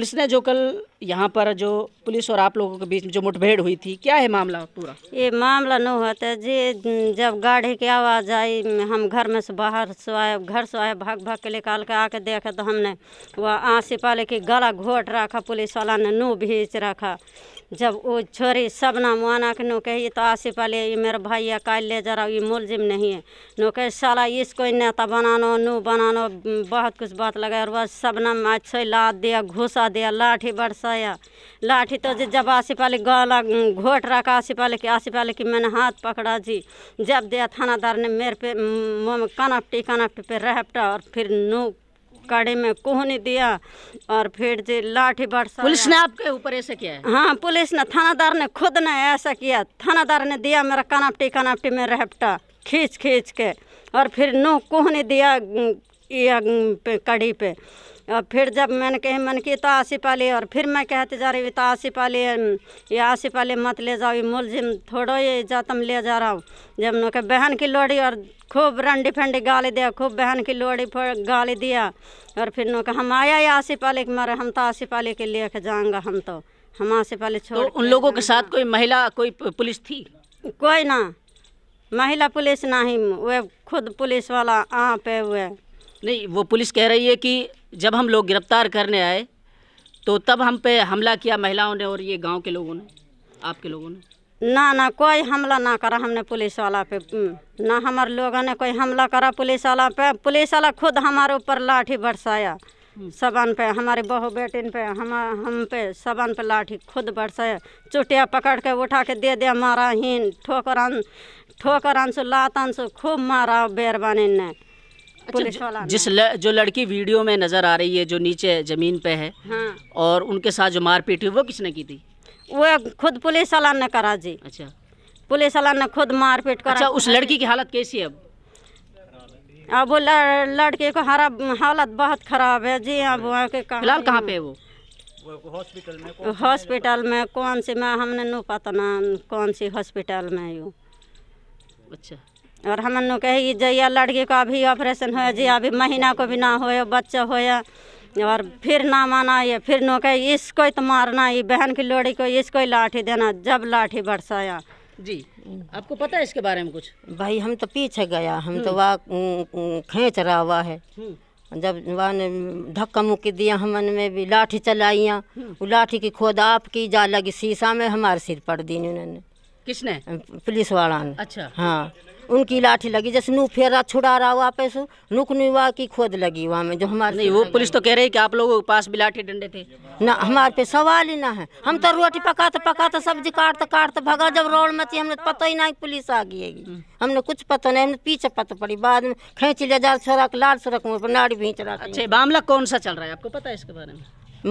Police ने जो कल यहाँ पर जो पुलिस और आप लोगों के बीच में जो मुठभेड़ हुई थी क्या है मामला पूरा ये मामला न होता तो जी जब गाड़ी की आवाज़ आई हम घर में से बाहर से आए घर से आए भाग भाग के निकाल के आके देखे तो हमने वह आसी पाले की गला घोट रखा पुलिस वाला ने नू भींच रखा जब वो छोरी सब ना माना के नो तो आसिफ अली ये मेरा भाई है काल ले जा रहा ये मुलजिम नहीं है नो कहे साला इसको नेता बनानो नू बनानो बहुत कुछ बात लगा और बस सब ना अच्छे लाद दिया घुसा दिया लाठी बरसाया लाठी तो जी जब आसिफ अली गला घोट रखा आसिफ अली कि आसिफ अली की मैंने हाथ पकड़ा जी जब दिया थानादार ने मेरे पे मुँह में पे रहपटा और फिर नू काड़े में कोहने दिया और फिर जे लाठी बरसा पुलिस ने आपके ऊपर ऐसे किया है हाँ पुलिस ने थानादार ने खुद ने ऐसा किया थानादार ने दिया मेरा कानापटी कानापटी में रहपटा खींच खींच के और फिर नो कोहने दिया कड़ी पे और फिर जब मैंने कही मन की तो आसिफ अली और फिर मैं कहते जा रही तो आसिफ ये आसिफ अली मत ले जाओ ये मुलजिम थोड़ो ये जातम ले जा रहा हूँ जब न बहन की लोड़ी और खूब रंडी फंडी गाली दिया खूब बहन की लोड़ी गाली दिया और फिर न हम आया ये आसिफ अली के मारे हम तो आसिफ पाले के ले के हम तो हम आसिफ अली तो छोड़ तो उन लोगों के साथ तो। कोई महिला कोई पुलिस थी कोई ना महिला पुलिस ना ही वे खुद पुलिस वाला आ पे हुए नहीं वो पुलिस कह रही है कि जब हम लोग गिरफ़्तार करने आए तो तब हम पे हमला किया महिलाओं ने और ये गांव के लोगों ने आपके लोगों ने ना ना कोई हमला ना करा हमने पुलिस वाला पे हम्म, ना हमारे लोगों ने कोई हमला करा पुलिस वाला पे पुलिस वाला खुद हमारे ऊपर लाठी बरसाया हम्म। सबन पे हमारे बहू बेटिन पे हम हम पे सबन पे लाठी खुद बरसाया चुटिया पकड़ के उठा के दे दिया मारा हीन ठोकरन ठोकरन सु लातन सु खूब मारा बेरबानी ने अच्छा, पुलिस वाला जिस ल, जो लड़की वीडियो में नजर आ रही है जो नीचे जमीन पे है हाँ। और उनके साथ जो मारपीट हुई वो किसने की थी वो खुद पुलिस वाला ने करा जी अच्छा पुलिस वाला ने खुद मारपीट करा अच्छा उस लड़की की हालत कैसी है अब अब लड़के को हरा हालत बहुत खराब है जी अब फिलहाल कहाँ पे है वो हॉस्पिटल में हॉस्पिटल में कौन सी मैं हमने नहीं पता ना कौन सी हॉस्पिटल में है अच्छा और हम कहे जैया लड़की का अभी ऑपरेशन हो जी अभी महीना को भी ना हो बच्चा हो और फिर ना माना ये फिर नो कहे इसको तो मारना ये बहन की लोड़ी को इसको लाठी देना जब लाठी बरसाया जी आपको पता है इसके बारे में कुछ भाई हम तो पीछे गया हम तो हम्म। वह खेच रहा हुआ है हम्म। जब वहाँ ने धक्का मुक्की दिया हमन में भी लाठी चलाइया वो हम्म। लाठी की खोद आपकी जा लगी शीशा में हमारे सिर पड़ दी उन्होंने किसने पुलिस वाला ने अच्छा हाँ उनकी लाठी लगी जैसे नू फेरा छुड़ा रहा हुआ पे नुक नुआ की खोद लगी वहाँ में जो हमारे नहीं वो पुलिस तो कह रही कि आप लोगों के पास भी लाठी डंडे थे ना हमारे पे सवाल ही ना है हम तो रोटी पकाते पकाते सब्जी काटते काटते भगा जब रोड में थी हमने तो पता ही नहीं पुलिस आ गई हमने कुछ पता नहीं हमने पीछे पता पड़ी बाद में खेची ले जा सड़क लाल सड़क मुँह नाड़ी भींच रहा अच्छा मामला कौन सा चल रहा है आपको पता है इसके बारे में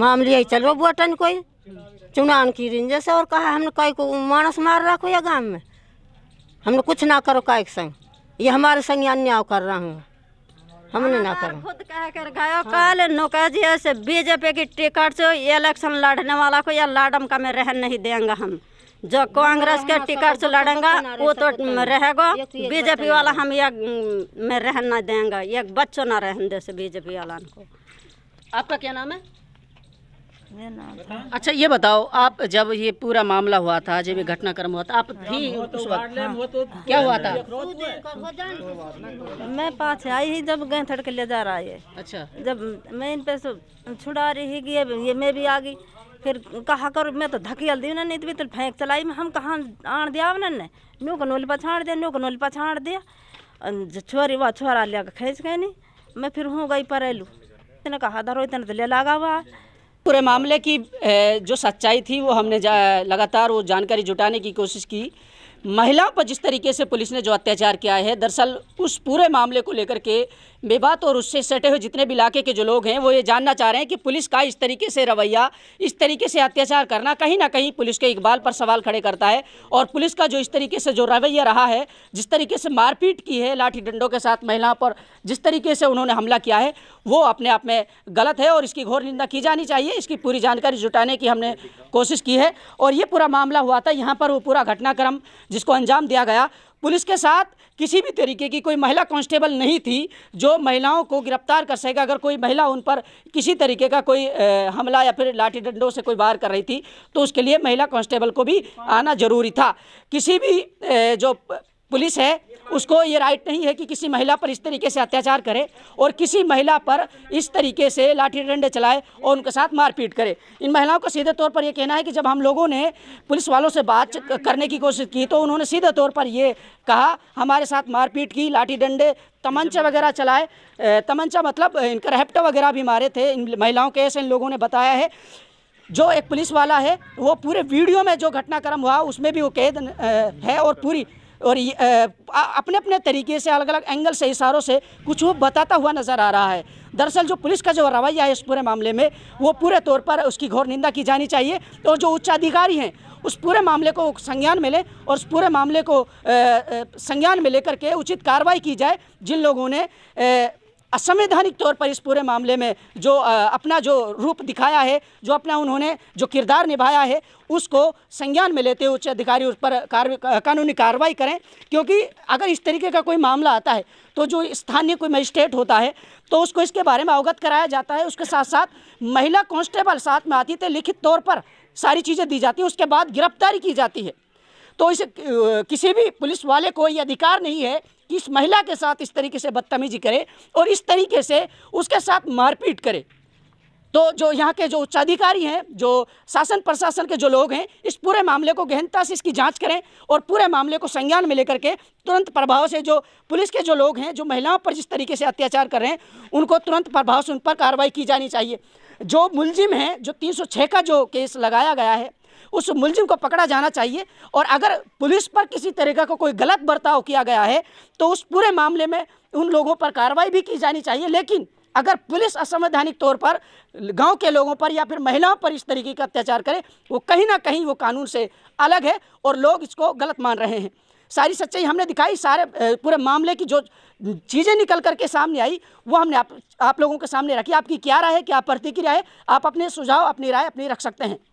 मामले यही चल रहा वोटन कोई चुनान की रिंजे से और कहा हमने कई को मानस मार रखो या गांव में हमने कुछ ना करो कई के संग ये हमारे संग अन्याय कर रहा हूँ हमने ना करो खुद कह कर गयो कल नौका जी ऐसे बीजेपी की टिकट से इलेक्शन लड़ने वाला को या लाडम का में रहन नहीं देंगे हम जो कांग्रेस के टिकट से लड़ेंगे वो तो रहेगा तो बीजेपी वाला हम एक में रहन ना देंगे एक बच्चों ना रहन दे से बीजेपी वाला को आपका क्या नाम है अच्छा ये बताओ आप जब ये पूरा मामला हुआ था जब ये घटनाक्रम हुआ था आप थी तो उस वक्त तो क्या हुआ था मैं पास आई ही जब गए थड़के ले जा रहा है अच्छा जब मैं इन पे छुड़ा रही कि ये मैं भी आ गई फिर कहा कर मैं तो धकेल दी ना नहीं तो फेंक चलाई हम कहाँ आण दिया उन्होंने नू को नोल पछाड़ दिया नू को नोल पछाड़ दिया छोरी वह छोरा लिया खींच गए नहीं मैं फिर हूँ गई पर इतने कहा धरो इतने तो ले लगा हुआ पूरे मामले की जो सच्चाई थी वो हमने लगातार वो जानकारी जुटाने की कोशिश की महिलाओं पर जिस तरीके से पुलिस ने जो अत्याचार किया है दरअसल उस पूरे मामले को लेकर के बेबात और उससे सटे हुए जितने भी इलाके के जो लोग हैं वो ये जानना चाह रहे हैं कि पुलिस का इस तरीके से रवैया इस तरीके से अत्याचार करना कहीं ना कहीं पुलिस के इकबाल पर सवाल खड़े करता है और पुलिस का जो इस तरीके से जो रवैया रहा है जिस तरीके से मारपीट की है लाठी डंडों के साथ महिलाओं पर जिस तरीके से उन्होंने हमला किया है वो अपने आप में गलत है और इसकी घोर निंदा की जानी चाहिए इसकी पूरी जानकारी जुटाने की हमने कोशिश की है और ये पूरा मामला हुआ था यहाँ पर वो पूरा घटनाक्रम जिसको अंजाम दिया गया पुलिस के साथ किसी भी तरीके की कोई महिला कांस्टेबल नहीं थी जो महिलाओं को गिरफ्तार कर सकेगा अगर कोई महिला उन पर किसी तरीके का कोई हमला या फिर लाठी डंडों से कोई वार कर रही थी तो उसके लिए महिला कांस्टेबल को भी आना जरूरी था किसी भी जो पुलिस है उसको ये राइट नहीं है कि किसी महिला पर इस तरीके से अत्याचार करे और किसी महिला पर इस तरीके से लाठी डंडे चलाए और उनके साथ मारपीट करे इन महिलाओं का सीधे तौर पर यह कहना है कि जब हम लोगों ने पुलिस वालों से बात करने की कोशिश की तो उन्होंने सीधे तौर पर ये कहा हमारे साथ मारपीट की लाठी डंडे तमंचा वगैरह चलाए तमंचा मतलब इनका रेप्टा वगैरह भी मारे थे इन महिलाओं के ऐसे इन लोगों ने बताया है जो एक पुलिस वाला है वो पूरे वीडियो में जो घटनाक्रम हुआ उसमें भी वो कैद है और पूरी और अपने अपने तरीके से अलग अलग एंगल से इशारों से कुछ वो बताता हुआ नज़र आ रहा है दरअसल जो पुलिस का जो रवैया है इस पूरे मामले में वो पूरे तौर पर उसकी घोर निंदा की जानी चाहिए और जो उच्चाधिकारी हैं उस पूरे मामले को संज्ञान में लें और उस पूरे मामले को संज्ञान में लेकर के उचित कार्रवाई की जाए जिन लोगों ने असंवैधानिक तौर पर इस पूरे मामले में जो अपना जो रूप दिखाया है जो अपना उन्होंने जो किरदार निभाया है उसको संज्ञान में लेते हुए उच्च अधिकारी उस पर कानूनी कार्रवाई करें क्योंकि अगर इस तरीके का कोई मामला आता है तो जो स्थानीय कोई मजिस्ट्रेट होता है तो उसको इसके बारे में अवगत कराया जाता है उसके साथ साथ महिला कॉन्स्टेबल साथ में आती थे तो लिखित तौर पर सारी चीज़ें दी जाती हैं उसके बाद गिरफ्तारी की जाती है तो इसे किसी भी पुलिस वाले को ये अधिकार नहीं है किस महिला के साथ इस तरीके से बदतमीजी करे और इस तरीके से उसके साथ मारपीट करे तो जो यहाँ के जो उच्चाधिकारी हैं जो शासन प्रशासन के जो लोग हैं इस पूरे मामले को गहनता से इसकी जांच करें और पूरे मामले को संज्ञान में लेकर के तुरंत प्रभाव से जो पुलिस के जो लोग हैं जो महिलाओं पर जिस तरीके से अत्याचार कर रहे हैं उनको तुरंत प्रभाव से उन पर कार्रवाई की जानी चाहिए जो मुलजिम हैं जो 306 का जो केस लगाया गया है उस मुलजिम को पकड़ा जाना चाहिए और अगर पुलिस पर किसी तरीके का कोई गलत बर्ताव किया गया है तो उस पूरे मामले में उन लोगों पर कार्रवाई भी की जानी चाहिए लेकिन अगर पुलिस असंवैधानिक तौर पर गांव के लोगों पर या फिर महिलाओं पर इस तरीके का अत्याचार करे वो कहीं ना कहीं वो कानून से अलग है और लोग इसको गलत मान रहे हैं सारी सच्चाई हमने दिखाई सारे पूरे मामले की जो चीज़ें निकल करके सामने आई वो हमने आप, आप लोगों के सामने रखी आपकी क्या राय है क्या प्रतिक्रिया है आप अपने सुझाव अपनी राय अपनी रख सकते हैं